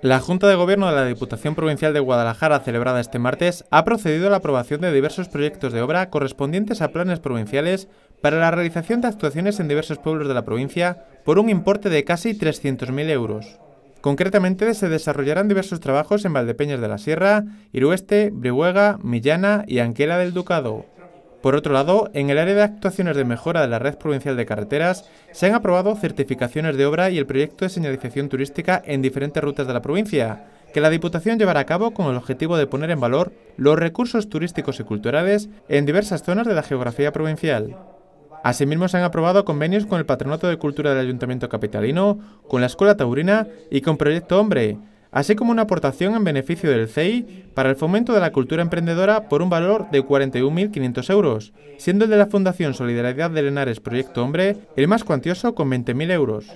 La Junta de Gobierno de la Diputación Provincial de Guadalajara, celebrada este martes, ha procedido a la aprobación de diversos proyectos de obra correspondientes a planes provinciales para la realización de actuaciones en diversos pueblos de la provincia por un importe de casi 300.000 euros. Concretamente, se desarrollarán diversos trabajos en Valdepeñas de la Sierra, Irueste, Brihuega, Millana y Anquela del Ducado. Por otro lado, en el área de actuaciones de mejora de la red provincial de carreteras, se han aprobado certificaciones de obra y el proyecto de señalización turística en diferentes rutas de la provincia, que la Diputación llevará a cabo con el objetivo de poner en valor los recursos turísticos y culturales en diversas zonas de la geografía provincial. Asimismo, se han aprobado convenios con el Patronato de Cultura del Ayuntamiento Capitalino, con la Escuela Taurina y con Proyecto Hombre, así como una aportación en beneficio del CEI para el fomento de la cultura emprendedora por un valor de 41.500 euros, siendo el de la Fundación Solidaridad de Lenares Proyecto Hombre el más cuantioso con 20.000 euros.